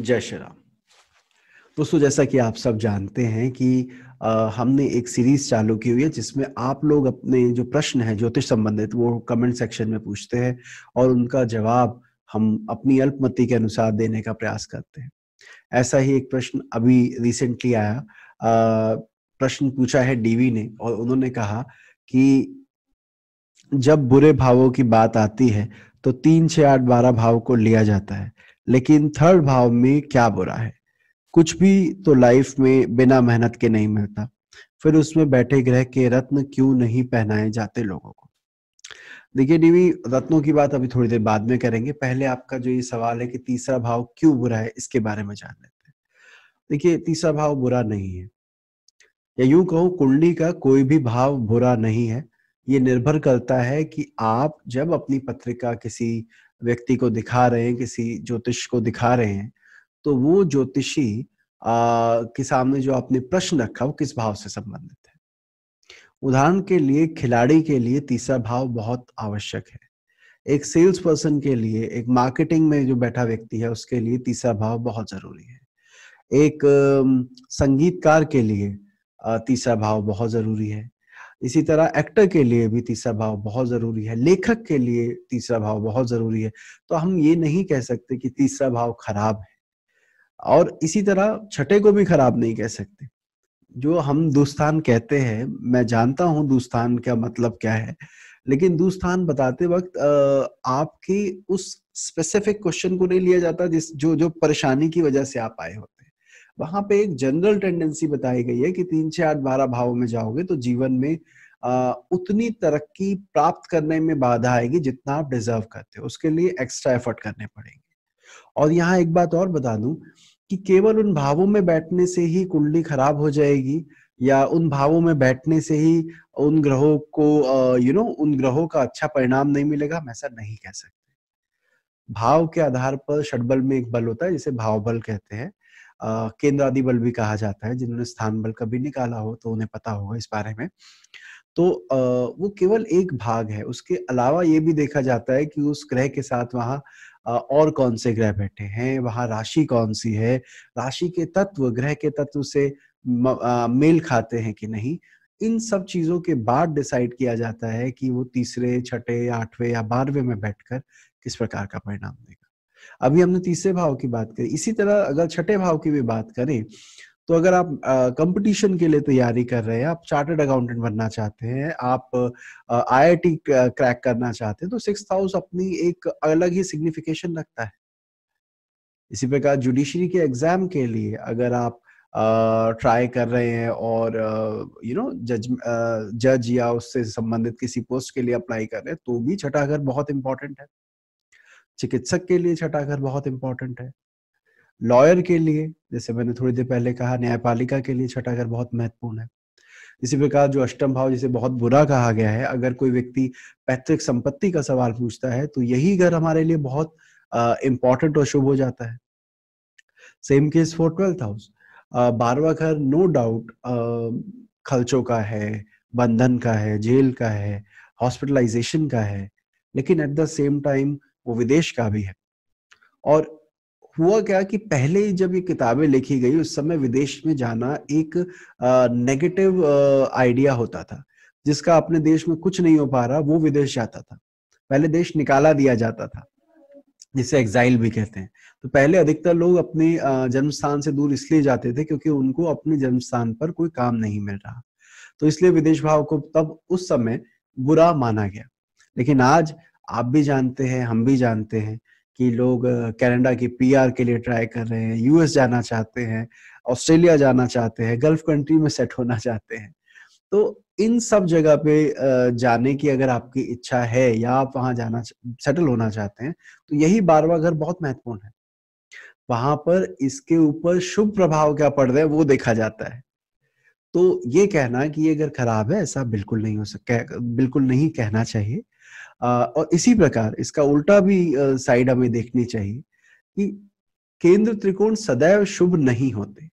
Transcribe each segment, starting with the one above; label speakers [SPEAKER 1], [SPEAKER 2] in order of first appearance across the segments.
[SPEAKER 1] जय श्री राम दोस्तों जैसा कि आप सब जानते हैं कि आ, हमने एक सीरीज चालू की हुई है जिसमें आप लोग अपने जो प्रश्न है ज्योतिष संबंधित वो कमेंट सेक्शन में पूछते हैं और उनका जवाब हम अपनी अल्पमति के अनुसार देने का प्रयास करते हैं ऐसा ही एक प्रश्न अभी रिसेंटली आया प्रश्न पूछा है डीवी ने और उन्होंने कहा कि जब बुरे भावों की बात आती है तो तीन छह आठ बारह भाव को लिया जाता है लेकिन थर्ड भाव में क्या बुरा है कुछ भी तो लाइफ में बिना मेहनत के नहीं मिलता फिर उसमें बैठे ग्रह के रत्न क्यों नहीं पहनाए जाते लोगों को देखिए डीवी रत्नों की बात अभी थोड़ी देर बाद में करेंगे पहले आपका जो ये सवाल है कि तीसरा भाव क्यों बुरा है इसके बारे में जान लेते हैं देखिए तीसरा भाव बुरा नहीं है या यूं कहूं कुंडली का कोई भी भाव बुरा नहीं है ये निर्भर करता है कि आप जब अपनी पत्रिका किसी व्यक्ति को दिखा रहे हैं किसी ज्योतिष को दिखा रहे हैं तो वो ज्योतिषी के सामने जो आपने प्रश्न रखा वो किस भाव से संबंधित है उदाहरण के लिए खिलाड़ी के लिए तीसरा भाव बहुत आवश्यक है एक सेल्स पर्सन के लिए एक मार्केटिंग में जो बैठा व्यक्ति है उसके लिए तीसरा भाव बहुत जरूरी है एक संगीतकार के लिए तीसरा भाव बहुत जरूरी है इसी तरह एक्टर के लिए भी तीसरा भाव बहुत जरूरी है लेखक के लिए तीसरा भाव बहुत जरूरी है तो हम ये नहीं कह सकते कि तीसरा भाव खराब है और इसी तरह छठे को भी खराब नहीं कह सकते जो हम दुस्तान कहते हैं मैं जानता हूं दुस्तान का मतलब क्या है लेकिन दुस्तान बताते वक्त आपकी उस स्पेसिफिक क्वेश्चन को नहीं लिया जाता जिस जो जो परेशानी की वजह से आप आए हो वहां पे एक जनरल टेंडेंसी बताई गई है कि तीन छह आठ बारह भावों में जाओगे तो जीवन में आ, उतनी तरक्की प्राप्त करने में बाधा आएगी जितना आप डिजर्व करते हो उसके लिए एक्स्ट्रा एफर्ट करने पड़ेंगे और यहाँ एक बात और बता दूं कि केवल उन भावों में बैठने से ही कुंडली खराब हो जाएगी या उन भावों में बैठने से ही उन ग्रहों को यू नो उन ग्रहों का अच्छा परिणाम नहीं मिलेगा हम ऐसा नहीं कह सकते भाव के आधार पर षडबल में एक बल होता है जिसे भाव बल कहते हैं केंद्रादि बल भी कहा जाता है जिन्होंने स्थान बल कभी निकाला हो तो उन्हें पता होगा इस बारे में तो वो केवल एक भाग है उसके अलावा ये भी देखा जाता है कि उस ग्रह के साथ वहाँ और कौन से ग्रह बैठे हैं वहाँ राशि कौन सी है राशि के तत्व ग्रह के तत्व से मेल खाते हैं कि नहीं इन सब चीजों के बाद डिसाइड किया जाता है कि वो तीसरे छठे आठवें या बारहवें में बैठकर किस प्रकार का परिणाम देगा अभी हमने तीसरे भाव की बात करी इसी तरह अगर छठे भाव की भी बात करें तो अगर आप कंपटीशन के लिए तैयारी कर रहे हैं आप चार्टर्ड अकाउंटेंट बनना चाहते हैं आप आईआईटी क्रैक करना चाहते हैं तो सिक्स हाउस अपनी एक अलग ही सिग्निफिकेशन रखता है इसी प्रकार जुडिशरी के एग्जाम के लिए अगर आप ट्राई कर रहे हैं और यू नो जज जज या उससे संबंधित किसी पोस्ट के लिए अप्लाई कर रहे हैं तो भी छठा घर बहुत इंपॉर्टेंट है चिकित्सक के लिए छठा घर बहुत इंपॉर्टेंट है लॉयर के लिए जैसे मैंने थोड़ी देर पहले कहा न्यायपालिका के लिए छठा घर बहुत महत्वपूर्ण है इसी प्रकार जो अष्टम भाव जिसे बहुत बुरा कहा गया है अगर कोई व्यक्ति पैतृक संपत्ति का सवाल पूछता है तो यही घर हमारे लिए बहुत इंपॉर्टेंट और शुभ हो जाता है same case for twelfth house बारवा घर नो डाउट खर्चों का है बंधन का है जेल का है हॉस्पिटलाइजेशन का है लेकिन एट द सेम टाइम वो विदेश का भी है और हुआ क्या कि पहले जब ये किताबें लिखी गई उस समय विदेश में जाना एक नेगेटिव आइडिया होता था जिसका अपने देश में कुछ नहीं हो पा रहा वो विदेश जाता था पहले देश निकाला दिया जाता था जिसे एग्जाइल भी कहते हैं तो पहले अधिकतर लोग अपने जन्म स्थान से दूर इसलिए जाते थे क्योंकि उनको अपने जन्म स्थान पर कोई काम नहीं मिल रहा तो इसलिए विदेश भाव को तब उस समय बुरा माना गया लेकिन आज आप भी जानते हैं हम भी जानते हैं कि लोग कनाडा की पीआर के लिए ट्राई कर रहे हैं यूएस जाना चाहते हैं ऑस्ट्रेलिया जाना चाहते हैं गल्फ कंट्री में सेट होना चाहते हैं तो इन सब जगह पे जाने की अगर आपकी इच्छा है या आप वहां जाना सेटल होना चाहते हैं तो यही बारवा घर बहुत महत्वपूर्ण है वहां पर इसके ऊपर शुभ प्रभाव क्या पड़ रहे हैं वो देखा जाता है तो ये कहना कि ये घर खराब है ऐसा बिल्कुल नहीं हो सकता बिल्कुल नहीं कहना चाहिए और इसी प्रकार इसका उल्टा भी साइड हमें देखनी चाहिए कि केंद्र त्रिकोण सदैव शुभ नहीं होते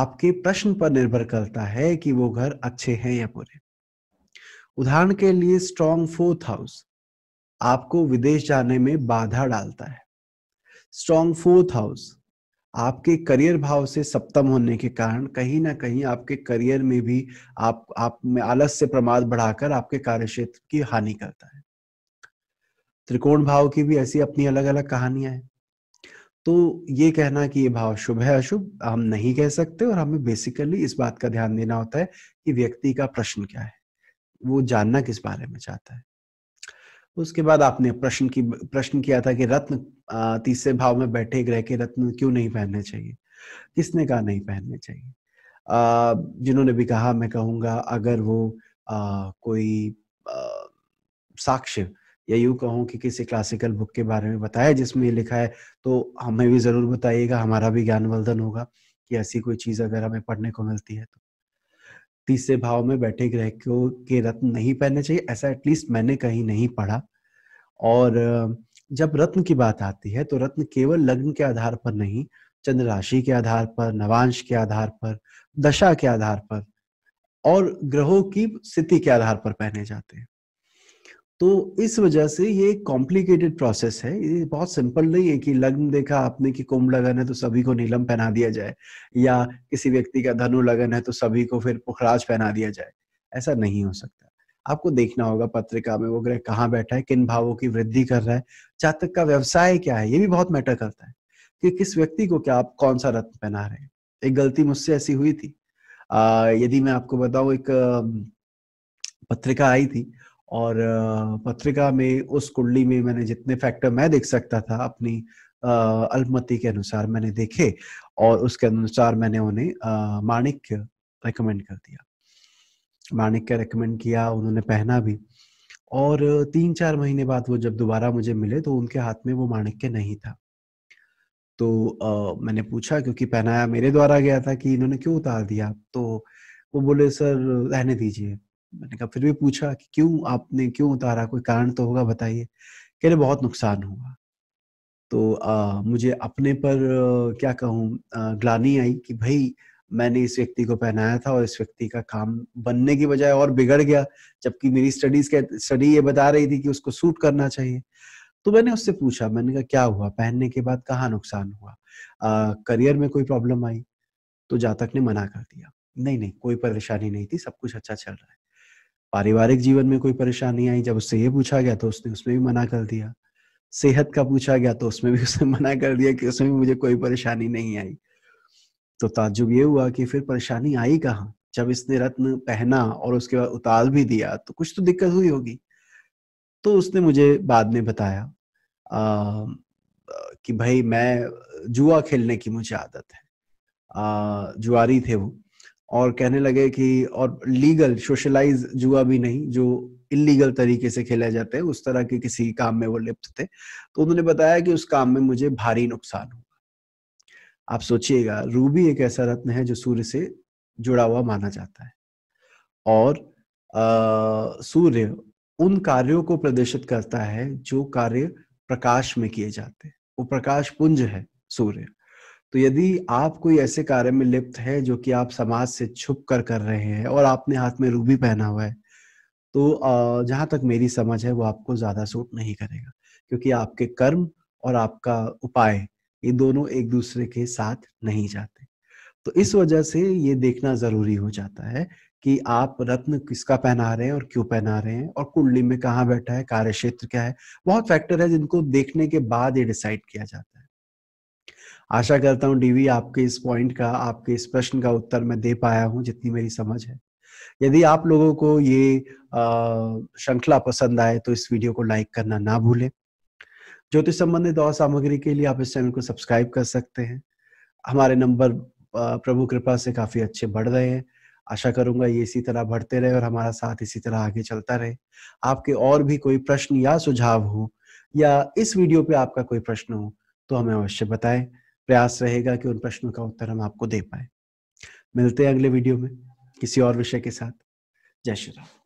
[SPEAKER 1] आपके प्रश्न पर निर्भर करता है कि वो घर अच्छे हैं या बुरे उदाहरण के लिए स्ट्रॉन्ग फोर्थ हाउस आपको विदेश जाने में बाधा डालता है स्ट्रॉन्ग फोर्थ हाउस आपके करियर भाव से सप्तम होने के कारण कहीं ना कहीं आपके करियर में भी आप आप में आलस से प्रमाद बढ़ाकर आपके कार्य क्षेत्र की हानि करता है त्रिकोण भाव की भी ऐसी अपनी अलग अलग कहानियां हैं तो ये कहना कि ये भाव शुभ है अशुभ हम नहीं कह सकते और हमें बेसिकली इस बात का ध्यान देना होता है कि व्यक्ति का प्रश्न क्या है वो जानना किस बारे में चाहता है उसके बाद आपने प्रश्न की प्रश्न किया था कि रत्न तीसरे भाव में बैठे ग्रह के रत्न क्यों नहीं पहनने चाहिए किसने कहा नहीं पहनने चाहिए जिन्होंने भी कहा मैं कहूंगा अगर वो आ, कोई साक्ष्य या यूं कहूँ कि किसी क्लासिकल बुक के बारे में बताया जिसमें लिखा है तो हमें भी जरूर बताइएगा हमारा भी ज्ञानवर्धन होगा कि ऐसी कोई चीज अगर हमें पढ़ने को मिलती है तो तीसरे भाव में बैठे ग्रह को के रत्न नहीं पहनने चाहिए ऐसा एटलीस्ट मैंने कहीं नहीं पढ़ा और जब रत्न की बात आती है तो रत्न केवल लग्न के आधार पर नहीं चंद्र राशि के आधार पर नवांश के आधार पर दशा के आधार पर और ग्रहों की स्थिति के आधार पर पहने जाते हैं तो इस वजह से ये कॉम्प्लिकेटेड प्रोसेस है ये बहुत सिंपल नहीं है कि लग्न देखा आपने कि कुंभ लगन है तो सभी को नीलम पहना दिया जाए या किसी व्यक्ति का धनु लगन है तो सभी को फिर पुखराज पहना दिया जाए ऐसा नहीं हो सकता आपको देखना होगा पत्रिका में वो ग्रह कहाँ बैठा है किन भावों की वृद्धि कर रहा है जातक का व्यवसाय क्या है ये भी बहुत मैटर करता है कि किस व्यक्ति को क्या आप कौन सा रत्न पहना रहे हैं एक गलती मुझसे ऐसी हुई थी यदि मैं आपको बताऊं एक पत्रिका आई थी और पत्रिका में उस कुंडली में मैंने जितने फैक्टर मैं देख सकता था अपनी अल्पमति के अनुसार मैंने देखे और उसके अनुसार मैंने उन्हें माणिक्य रेकमेंड कर दिया माणिक्य रेकमेंड किया उन्होंने पहना भी और तीन चार महीने बाद वो जब दोबारा मुझे मिले तो उनके हाथ में वो माणिक्य नहीं था तो आ, मैंने पूछा क्योंकि पहनाया मेरे द्वारा गया था कि इन्होंने क्यों उतार दिया तो वो बोले सर रहने दीजिए मैंने कहा फिर भी पूछा कि क्यों आपने क्यों उतारा कोई कारण तो होगा बताइए कह रहे बहुत नुकसान हुआ तो आ, मुझे अपने पर क्या कहूँ ग्लानी आई कि भाई मैंने इस व्यक्ति को पहनाया था और इस व्यक्ति का काम बनने की बजाय और बिगड़ गया जबकि मेरी स्टडीज के स्टडी ये बता रही थी कि उसको सूट करना चाहिए तो मैंने उससे पूछा मैंने कहा क्या हुआ पहनने के बाद कहाँ नुकसान हुआ आ, करियर में कोई प्रॉब्लम आई तो जातक ने मना कर दिया नहीं नहीं कोई परेशानी नहीं थी सब कुछ अच्छा चल रहा है पारिवारिक जीवन में कोई परेशानी आई जब उससे ये पूछा गया तो उसने उसमें भी मना कर दिया सेहत का पूछा गया तो उसमें भी उसने मना कर दिया कि उसमें भी मुझे कोई परेशानी नहीं आई तो ताजुब ये हुआ कि फिर परेशानी आई कहाँ जब इसने रत्न पहना और उसके बाद उतार भी दिया तो कुछ तो दिक्कत हुई होगी तो उसने मुझे बाद में बताया आ, कि भाई मैं जुआ खेलने की मुझे आदत है आ, जुआरी थे वो और कहने लगे कि और लीगल सोशलाइज जुआ भी नहीं जो इलीगल तरीके से खेला जाते हैं उस तरह के किसी काम में वो लिप्त थे तो उन्होंने बताया कि उस काम में मुझे भारी नुकसान हुआ आप सोचिएगा रूबी एक ऐसा रत्न है जो सूर्य से जुड़ा हुआ माना जाता है और आ, सूर्य उन कार्यों को प्रदर्शित करता है जो कार्य प्रकाश में किए जाते हैं वो प्रकाश पुंज है सूर्य तो यदि आप कोई ऐसे कार्य में लिप्त है जो कि आप समाज से छुप कर कर रहे हैं और आपने हाथ में रूबी पहना हुआ है तो जहां तक मेरी समझ है वो आपको ज्यादा सूट नहीं करेगा क्योंकि आपके कर्म और आपका उपाय ये दोनों एक दूसरे के साथ नहीं जाते तो इस वजह से ये देखना जरूरी हो जाता है कि आप रत्न किसका पहना रहे हैं और क्यों पहना रहे हैं और कुंडली में कहाँ बैठा है कार्य क्षेत्र क्या है बहुत फैक्टर है जिनको देखने के बाद ये डिसाइड किया जाता है आशा करता हूँ डीवी आपके इस पॉइंट का आपके इस प्रश्न का उत्तर मैं दे पाया हूँ जितनी मेरी समझ है यदि आप लोगों को ये श्रृंखला पसंद आए तो इस वीडियो को लाइक करना ना भूलें ज्योतिष संबंधित और सामग्री के लिए आप इस चैनल को सब्सक्राइब कर सकते हैं हमारे नंबर प्रभु कृपा से काफी अच्छे बढ़ रहे हैं आशा करूंगा ये इसी तरह बढ़ते रहे और हमारा साथ इसी तरह आगे चलता रहे आपके और भी कोई प्रश्न या सुझाव हो या इस वीडियो पे आपका कोई प्रश्न हो तो हमें अवश्य बताएं प्रयास रहेगा कि उन प्रश्नों का उत्तर हम आपको दे पाए मिलते हैं अगले वीडियो में किसी और विषय के साथ जय श्री राम